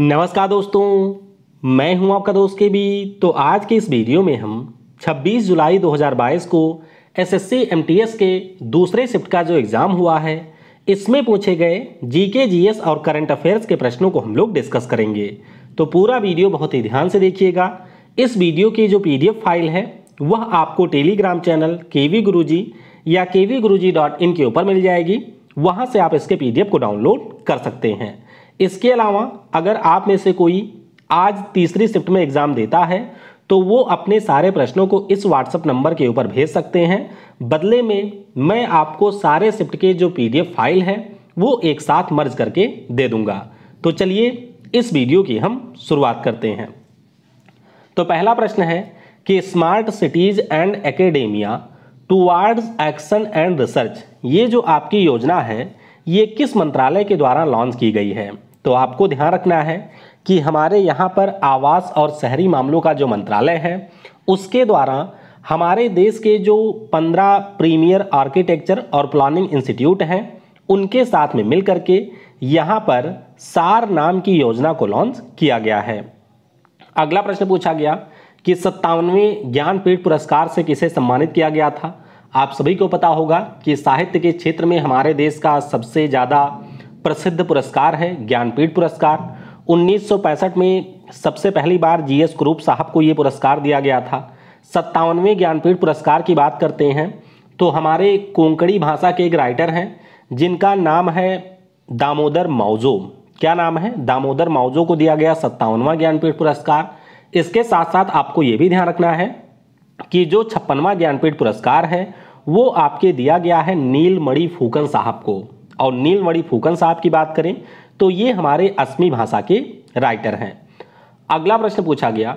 नमस्कार दोस्तों मैं हूं आपका दोस्त के भी तो आज के इस वीडियो में हम 26 जुलाई 2022 को एसएससी एमटीएस के दूसरे शिफ्ट का जो एग्ज़ाम हुआ है इसमें पूछे गए जीके जीएस और करंट अफेयर्स के प्रश्नों को हम लोग डिस्कस करेंगे तो पूरा वीडियो बहुत ही ध्यान से देखिएगा इस वीडियो की जो पी फाइल है वह आपको टेलीग्राम चैनल के वी या के वी डॉट इन के ऊपर मिल जाएगी वहाँ से आप इसके पी को डाउनलोड कर सकते हैं इसके अलावा अगर आप में से कोई आज तीसरी शिफ्ट में एग्ज़ाम देता है तो वो अपने सारे प्रश्नों को इस व्हाट्सअप नंबर के ऊपर भेज सकते हैं बदले में मैं आपको सारे शिफ्ट के जो पीडीएफ फाइल है वो एक साथ मर्ज करके दे दूंगा तो चलिए इस वीडियो की हम शुरुआत करते हैं तो पहला प्रश्न है कि smart cities and academia towards action and research ये जो आपकी योजना है ये किस मंत्रालय के द्वारा लॉन्च की गई है तो आपको ध्यान रखना है कि हमारे यहाँ पर आवास और शहरी मामलों का जो मंत्रालय है उसके द्वारा हमारे देश के जो पंद्रह प्रीमियर आर्किटेक्चर और प्लानिंग इंस्टीट्यूट हैं उनके साथ में मिल करके यहाँ पर सार नाम की योजना को लॉन्च किया गया है अगला प्रश्न पूछा गया कि सत्तावनवें ज्ञानपीठ पुरस्कार से किसे सम्मानित किया गया था आप सभी को पता होगा कि साहित्य के क्षेत्र में हमारे देश का सबसे ज़्यादा प्रसिद्ध पुरस्कार है ज्ञानपीठ पुरस्कार 1965 में सबसे पहली बार जीएस क्रूप साहब को ये पुरस्कार दिया गया था सत्तावनवें ज्ञानपीठ पुरस्कार की बात करते हैं तो हमारे कोंकणी भाषा के एक राइटर हैं जिनका नाम है दामोदर माउजो क्या नाम है दामोदर माउजो को दिया गया सत्तावनवा ज्ञानपीठ पुरस्कार इसके साथ साथ आपको ये भी ध्यान रखना है कि जो छप्पनवा ज्ञानपीठ पुरस्कार है वो आपके दिया गया है नीलमणि फूकन साहब को और नीलमणि फूकन साहब की बात करें तो ये हमारे असमी भाषा के राइटर हैं अगला प्रश्न पूछा गया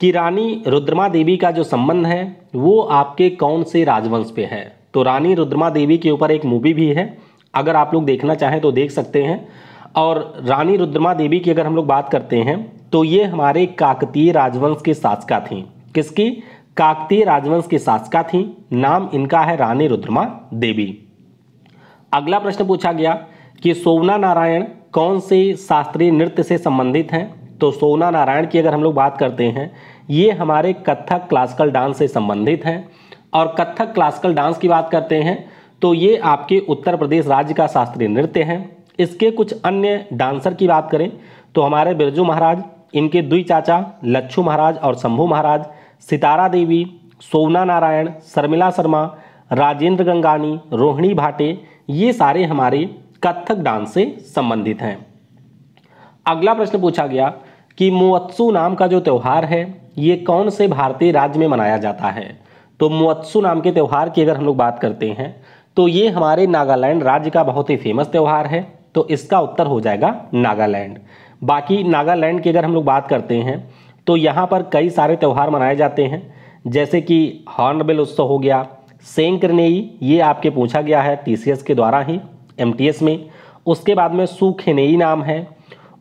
कि रानी रुद्रमा देवी का जो संबंध है वो आपके कौन से राजवंश पे है तो रानी रुद्रमा देवी के ऊपर एक मूवी भी है अगर आप लोग देखना चाहें तो देख सकते हैं और रानी रुद्रमा देवी की अगर हम लोग बात करते हैं तो ये हमारे काकतीय राजवंश की शासका थी किसकी काकतीय राजवंश की शासका थी नाम इनका है रानी रुद्रमा देवी अगला प्रश्न पूछा गया कि सोवना नारायण कौन से शास्त्रीय नृत्य से संबंधित हैं तो सोवना नारायण की अगर हम लोग बात करते हैं ये हमारे कथक क्लासिकल डांस से संबंधित हैं और कथक क्लासिकल डांस की बात करते हैं तो ये आपके उत्तर प्रदेश राज्य का शास्त्रीय नृत्य है इसके कुछ अन्य डांसर की बात करें तो हमारे बिरजू महाराज इनके दुई चाचा लच्छू महाराज और शंभू महाराज सितारा देवी सोवना नारायण शर्मिला शर्मा राजेंद्र गंगानी रोहिणी भाटे ये सारे हमारे कथक डांस से संबंधित हैं अगला प्रश्न पूछा गया कि मुअत्सु नाम का जो त्यौहार है ये कौन से भारतीय राज्य में मनाया जाता है तो मुअत्सु नाम के त्यौहार की अगर हम लोग बात करते हैं तो ये हमारे नागालैंड राज्य का बहुत ही फेमस त्यौहार है तो इसका उत्तर हो जाएगा नागालैंड बाकी नागालैंड की अगर हम लोग बात करते हैं तो यहाँ पर कई सारे त्यौहार मनाए जाते हैं जैसे कि हॉर्नबिल उत्सव हो गया सेंकरनेई ये आपके पूछा गया है टीसीएस के द्वारा ही एमटीएस में उसके बाद में सुखेनेई नाम है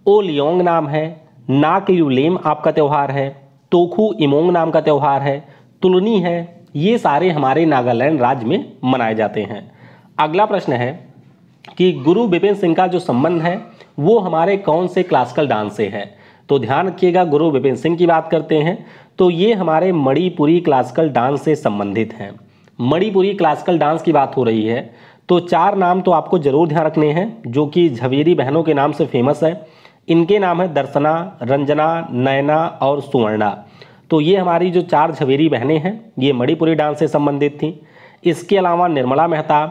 ओ लियोंग नाम है नाक यूलेम आपका त्यौहार है तोखू इमोंग नाम का त्यौहार है तुलनी है ये सारे हमारे नागालैंड राज्य में मनाए जाते हैं अगला प्रश्न है कि गुरु बिपिन सिंह का जो संबंध है वो हमारे कौन से क्लासिकल डांस से है तो ध्यान रखिएगा गुरु बिपिन सिंह की बात करते हैं तो ये हमारे मणिपुरी क्लासिकल डांस से संबंधित हैं मणिपुरी क्लासिकल डांस की बात हो रही है तो चार नाम तो आपको ज़रूर ध्यान रखने हैं जो कि झवेरी बहनों के नाम से फेमस है इनके नाम है दर्शना रंजना नैना और सुवर्णा तो ये हमारी जो चार झवेरी बहनें हैं ये मणिपुरी डांस से संबंधित थीं इसके अलावा निर्मला मेहता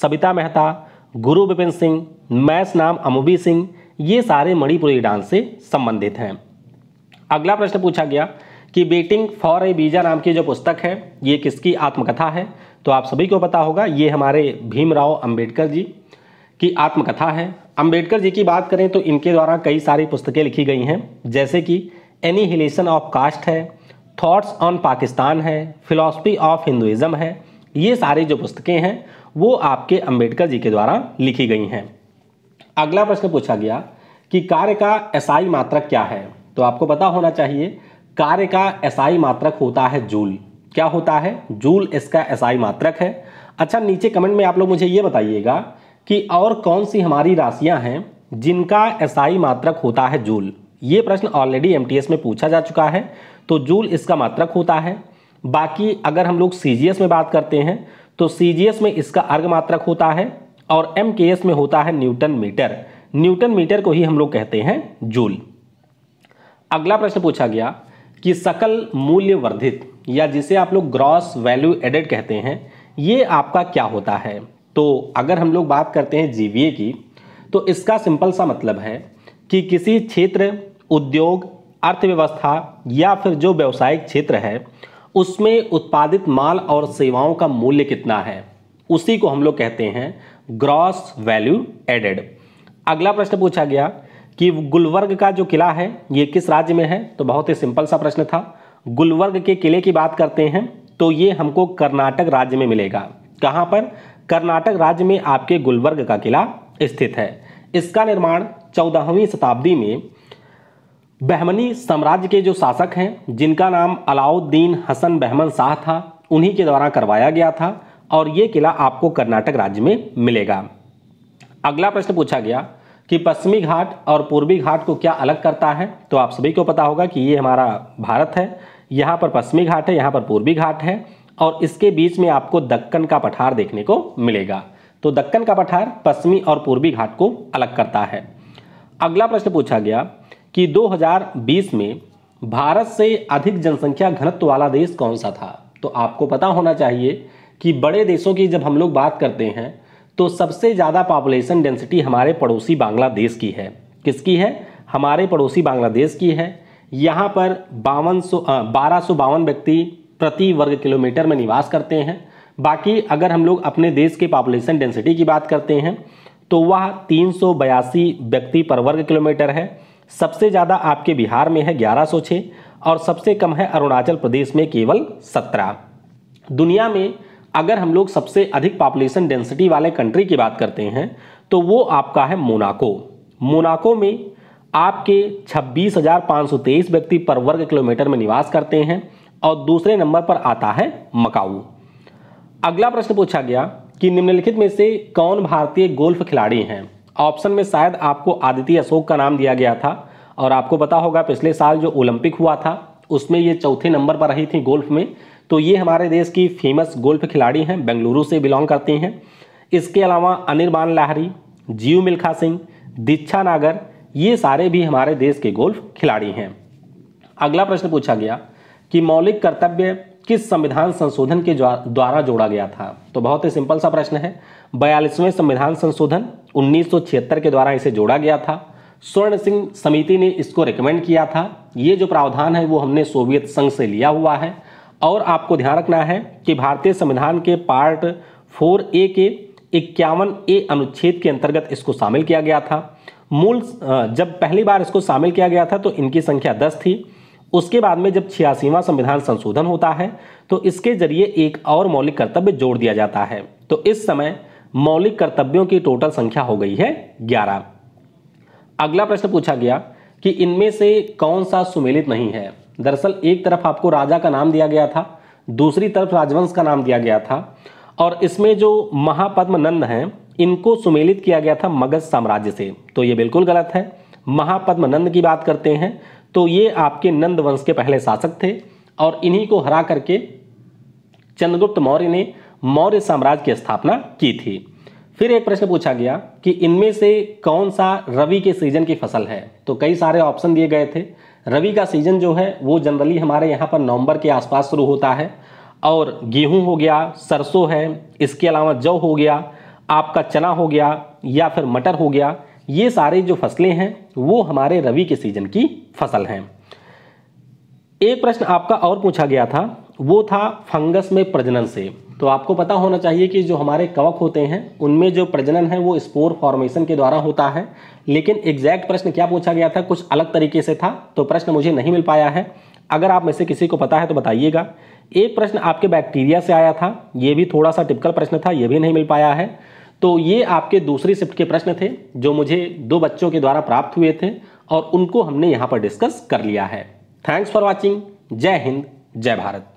सविता मेहता गुरु बिपिन सिंह मैस नाम अमुबी सिंह ये सारे मणिपुरी डांस से संबंधित हैं अगला प्रश्न पूछा गया कि बेटिंग फॉर ए बीजा नाम की जो पुस्तक है ये किसकी आत्मकथा है तो आप सभी को पता होगा ये हमारे भीमराव अंबेडकर जी की आत्मकथा है अंबेडकर जी की बात करें तो इनके द्वारा कई सारी पुस्तकें लिखी गई हैं जैसे कि एनीहिलेशन ऑफ कास्ट है थॉट्स ऑन पाकिस्तान है फिलॉसफी ऑफ हिंदुज़म है ये सारी जो पुस्तकें हैं वो आपके अंबेडकर जी के द्वारा लिखी गई हैं अगला प्रश्न पूछा गया कि कार्य का एसआई मात्रक क्या है तो आपको पता होना चाहिए कार्य का एसआई मात्रक होता है जूल क्या होता है जूल इसका एसआई मात्रक है अच्छा नीचे कमेंट में आप लोग मुझे ये बताइएगा कि और कौन सी हमारी राशियां हैं जिनका एसआई मात्रक होता है जूल ये प्रश्न ऑलरेडी एमटीएस में पूछा जा चुका है तो जूल इसका मात्रक होता है बाकी अगर हम लोग सी में बात करते हैं तो सी में इसका अर्घ मात्रक होता है और एम में होता है न्यूटन मीटर न्यूटन मीटर को ही हम लोग कहते हैं जूल अगला प्रश्न पूछा गया कि सकल मूल्य वर्धित या जिसे आप लोग ग्रॉस वैल्यू एडेड कहते हैं ये आपका क्या होता है तो अगर हम लोग बात करते हैं जीवीए की तो इसका सिंपल सा मतलब है कि किसी क्षेत्र उद्योग अर्थव्यवस्था या फिर जो व्यावसायिक क्षेत्र है उसमें उत्पादित माल और सेवाओं का मूल्य कितना है उसी को हम लोग कहते हैं ग्रॉस वैल्यू एडेड अगला प्रश्न पूछा गया कि गुलवर्ग का जो किला है ये किस राज्य में है तो बहुत ही सिंपल सा प्रश्न था गुलवर्ग के किले की बात करते हैं तो ये हमको कर्नाटक राज्य में मिलेगा कहाँ पर कर्नाटक राज्य में आपके गुलबर्ग का किला स्थित है इसका निर्माण चौदहवीं शताब्दी में बहमनी साम्राज्य के जो शासक हैं जिनका नाम अलाउद्दीन हसन बहमन शाह था उन्हीं के द्वारा करवाया गया था और ये किला आपको कर्नाटक राज्य में मिलेगा अगला प्रश्न पूछा गया कि पश्चिमी घाट और पूर्वी घाट को क्या अलग करता है तो आप सभी को पता होगा कि ये हमारा भारत है यहाँ पर पश्चिमी घाट है यहाँ पर पूर्वी घाट है और इसके बीच में आपको दक्कन का पठार देखने को मिलेगा तो दक्कन का पठार पश्चिमी और पूर्वी घाट को अलग करता है अगला प्रश्न पूछा गया कि 2020 में भारत से अधिक जनसंख्या घनत्व वाला देश कौन सा था तो आपको पता होना चाहिए कि बड़े देशों की जब हम लोग बात करते हैं तो सबसे ज़्यादा पॉपुलेशन डेंसिटी हमारे पड़ोसी बांग्लादेश की है किसकी है हमारे पड़ोसी बांग्लादेश की है यहाँ पर बावन सौ बारह सौ बावन व्यक्ति प्रति वर्ग किलोमीटर में निवास करते हैं बाकी अगर हम लोग अपने देश के पॉपुलेशन डेंसिटी की बात करते हैं तो वह तीन व्यक्ति पर वर्ग किलोमीटर है सबसे ज़्यादा आपके बिहार में है 1106 और सबसे कम है अरुणाचल प्रदेश में केवल 17 दुनिया में अगर हम लोग सबसे अधिक पॉपुलेशन डेंसिटी वाले कंट्री की बात करते हैं तो वो आपका है मोनाको मोनाको में आपके 26,523 व्यक्ति पर वर्ग किलोमीटर में निवास करते हैं और दूसरे नंबर पर आता है मकाऊ अगला प्रश्न पूछा गया कि निम्नलिखित में से कौन भारतीय गोल्फ खिलाड़ी हैं ऑप्शन में शायद आपको आदित्य अशोक का नाम दिया गया था और आपको पता होगा पिछले साल जो ओलंपिक हुआ था उसमें ये चौथे नंबर पर रही थी गोल्फ में तो ये हमारे देश की फेमस गोल्फ खिलाड़ी हैं बेंगलुरु से बिलोंग करती हैं इसके अलावा अनिर्बान लाहरी जीव मिल्खा सिंह दीक्षा नागर ये सारे भी हमारे देश के गोल्फ खिलाड़ी हैं अगला प्रश्न पूछा गया कि मौलिक कर्तव्य किस संविधान संशोधन के द्वारा जोड़ा गया था तो बहुत ही सिंपल सा प्रश्न है बयालीसवें संविधान संशोधन उन्नीस के द्वारा इसे जोड़ा गया था स्वर्ण सिंह समिति ने इसको रिकमेंड किया था ये जो प्रावधान है वो हमने सोवियत संघ से लिया हुआ है और आपको ध्यान रखना है कि भारतीय संविधान के पार्ट फोर ए के इक्यावन ए अनुच्छेद के अंतर्गत इसको शामिल किया गया था मूल जब पहली बार इसको शामिल किया गया था तो इनकी संख्या दस थी उसके बाद में जब छियासीवा संविधान संशोधन होता है तो इसके जरिए एक और मौलिक कर्तव्य जोड़ दिया जाता है तो इस समय मौलिक कर्तव्यों की टोटल संख्या हो गई है ग्यारह अगला प्रश्न पूछा गया कि इनमें से कौन सा सुमेलित नहीं है दरअसल एक तरफ आपको राजा का नाम दिया गया था दूसरी तरफ राजवंश का नाम दिया गया था और इसमें जो महापद्म नंद हैं इनको सुमेलित किया गया था मगध साम्राज्य से तो ये बिल्कुल गलत है महापद्म नंद की बात करते हैं तो ये आपके नंद वंश के पहले शासक थे और इन्हीं को हरा करके चंद्रगुप्त मौर्य ने मौर्य साम्राज्य की स्थापना की थी फिर एक प्रश्न पूछा गया कि इनमें से कौन सा रवि के सीजन की फसल है तो कई सारे ऑप्शन दिए गए थे रबी का सीज़न जो है वो जनरली हमारे यहाँ पर नवंबर के आसपास शुरू होता है और गेहूँ हो गया सरसों है इसके अलावा जौ हो गया आपका चना हो गया या फिर मटर हो गया ये सारे जो फसलें हैं वो हमारे रबी के सीज़न की फसल हैं एक प्रश्न आपका और पूछा गया था वो था फंगस में प्रजनन से तो आपको पता होना चाहिए कि जो हमारे कवक होते हैं उनमें जो प्रजनन है वो स्पोर फॉर्मेशन के द्वारा होता है लेकिन एग्जैक्ट प्रश्न क्या पूछा गया था कुछ अलग तरीके से था तो प्रश्न मुझे नहीं मिल पाया है अगर आप में से किसी को पता है तो बताइएगा एक प्रश्न आपके बैक्टीरिया से आया था ये भी थोड़ा सा टिपिकल प्रश्न था ये भी नहीं मिल पाया है तो ये आपके दूसरी शिफ्ट के प्रश्न थे जो मुझे दो बच्चों के द्वारा प्राप्त हुए थे और उनको हमने यहाँ पर डिस्कस कर लिया है थैंक्स फॉर वॉचिंग जय हिंद जय भारत